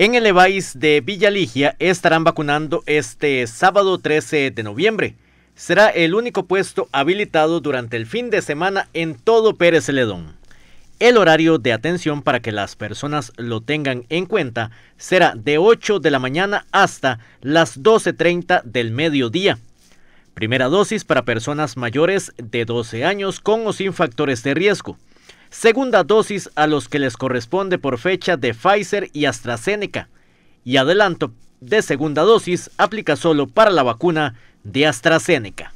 En el EVAIS de Villa Ligia estarán vacunando este sábado 13 de noviembre. Será el único puesto habilitado durante el fin de semana en todo Pérez Celedón. El horario de atención para que las personas lo tengan en cuenta será de 8 de la mañana hasta las 12.30 del mediodía. Primera dosis para personas mayores de 12 años con o sin factores de riesgo segunda dosis a los que les corresponde por fecha de Pfizer y AstraZeneca y adelanto de segunda dosis aplica solo para la vacuna de AstraZeneca.